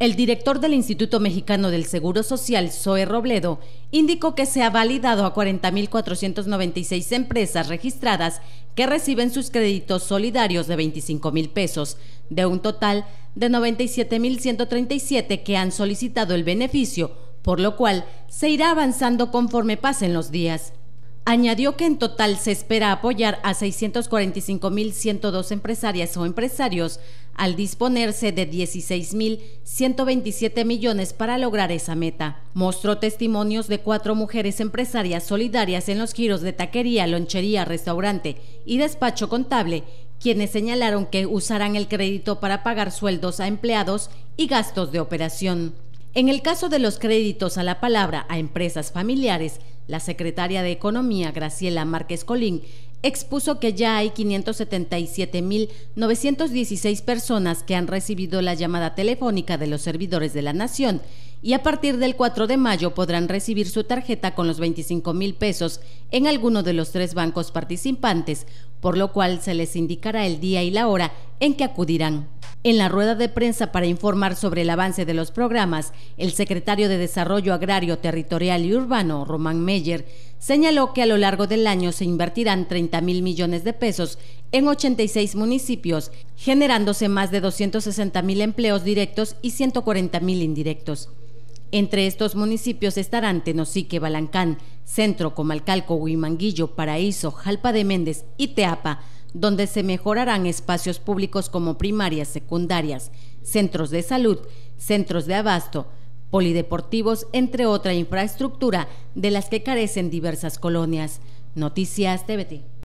El director del Instituto Mexicano del Seguro Social, Zoe Robledo, indicó que se ha validado a 40.496 empresas registradas que reciben sus créditos solidarios de 25 mil pesos, de un total de 97.137 que han solicitado el beneficio, por lo cual se irá avanzando conforme pasen los días añadió que en total se espera apoyar a 645.102 empresarias o empresarios al disponerse de 16.127 millones para lograr esa meta. Mostró testimonios de cuatro mujeres empresarias solidarias en los giros de taquería, lonchería, restaurante y despacho contable, quienes señalaron que usarán el crédito para pagar sueldos a empleados y gastos de operación. En el caso de los créditos a la palabra a empresas familiares, la secretaria de Economía, Graciela Márquez Colín, expuso que ya hay 577.916 personas que han recibido la llamada telefónica de los servidores de la Nación y a partir del 4 de mayo podrán recibir su tarjeta con los 25 mil pesos en alguno de los tres bancos participantes, por lo cual se les indicará el día y la hora en que acudirán. En la rueda de prensa para informar sobre el avance de los programas, el secretario de Desarrollo Agrario, Territorial y Urbano, Román Meyer, señaló que a lo largo del año se invertirán 30 mil millones de pesos en 86 municipios, generándose más de 260 mil empleos directos y 140 mil indirectos. Entre estos municipios estarán Tenosique, Balancán, Centro, Comalcalco, Huimanguillo, Paraíso, Jalpa de Méndez y Teapa, donde se mejorarán espacios públicos como primarias, secundarias, centros de salud, centros de abasto, polideportivos, entre otra infraestructura de las que carecen diversas colonias. Noticias TVT.